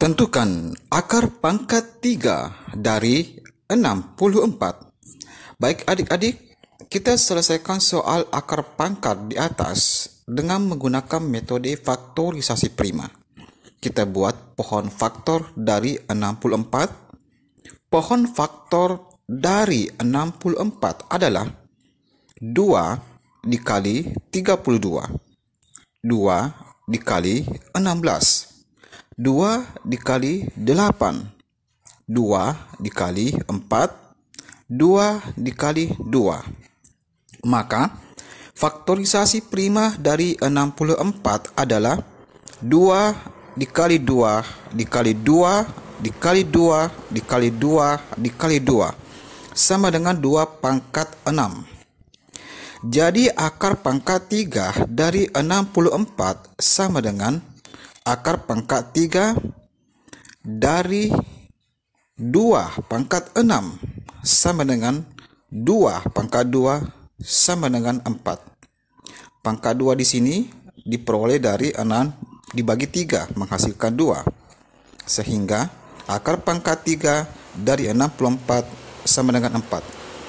Tentukan akar pangkat 3 dari 64. Baik adik-adik, kita selesaikan soal akar pangkat di atas dengan menggunakan metode faktorisasi prima. Kita buat pohon faktor dari 64. Pohon faktor dari 64 adalah 2 dikali 32. 2 dikali 16 2 dikali 8 2 dikali 4 2 dikali 2 maka faktorisasi prima dari 64 adalah 2 dikali 2 dikali 2 dikali 2 dikali 2 dikali 2 sama dengan 2 pangkat 6 jadi akar pangkat 3 dari 64 sama dengan akar pangkat 3 dari 2 pangkat 6 sama dengan 2 pangkat 2 sama dengan 4. Pangkat 2 di sini diperoleh dari 6 dibagi 3 menghasilkan 2. Sehingga akar pangkat 3 dari 64 sama dengan 4.